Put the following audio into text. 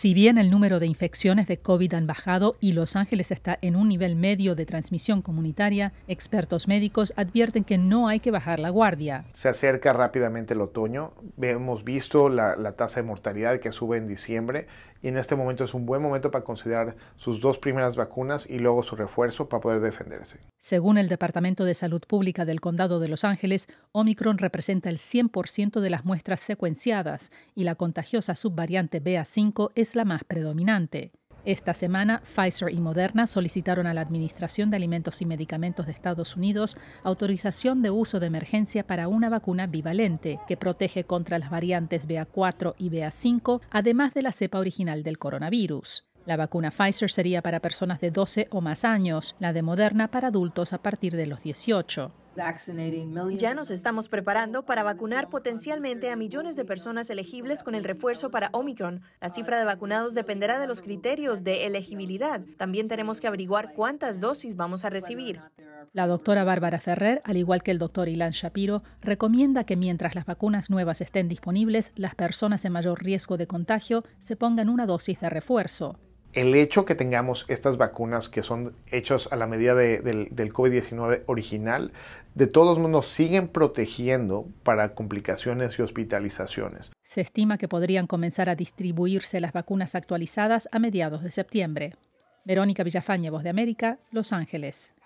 Si bien el número de infecciones de COVID han bajado y Los Ángeles está en un nivel medio de transmisión comunitaria, expertos médicos advierten que no hay que bajar la guardia. Se acerca rápidamente el otoño, hemos visto la, tasa de mortalidad que sube en diciembre y en este momento es un buen momento para considerar sus dos primeras vacunas y luego su refuerzo para poder defenderse. Según el Departamento de Salud Pública del Condado de Los Ángeles, Omicron representa el 100% de las muestras secuenciadas y la contagiosa subvariante BA5 es la más predominante. Esta semana, Pfizer y Moderna solicitaron a la Administración de Alimentos y Medicamentos de Estados Unidos autorización de uso de emergencia para una vacuna bivalente que protege contra las variantes BA4 y BA5, además de la cepa original del coronavirus. La vacuna Pfizer sería para personas de 12 o más años, la de Moderna para adultos a partir de los 18. Ya nos estamos preparando para vacunar potencialmente a millones de personas elegibles con el refuerzo para Omicron. La cifra de vacunados dependerá de los criterios de elegibilidad. También tenemos que averiguar cuántas dosis vamos a recibir. La doctora Bárbara Ferrer, al igual que el doctor Ilan Shapiro, recomienda que mientras las vacunas nuevas estén disponibles, las personas en mayor riesgo de contagio se pongan una dosis de refuerzo el hecho que tengamos estas vacunas que son hechas a la medida del, COVID-19 original, de todos modos siguen protegiendo para complicaciones y hospitalizaciones. Se estima que podrían comenzar a distribuirse las vacunas actualizadas a mediados de septiembre. Verónica Villafañe, Voz de América, Los Ángeles.